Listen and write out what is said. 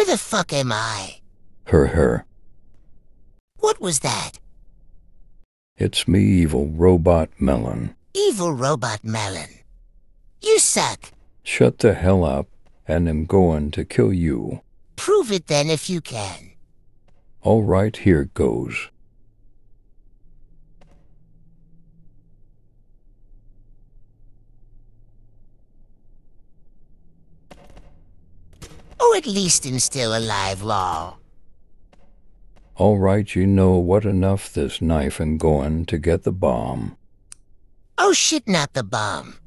Where the fuck am I? Her, her. What was that? It's me, evil robot melon. Evil robot melon. You suck. Shut the hell up, and I'm going to kill you. Prove it then if you can. All right, here goes. at least instill a live wall. All right, you know what enough this knife and going to get the bomb. Oh shit, not the bomb.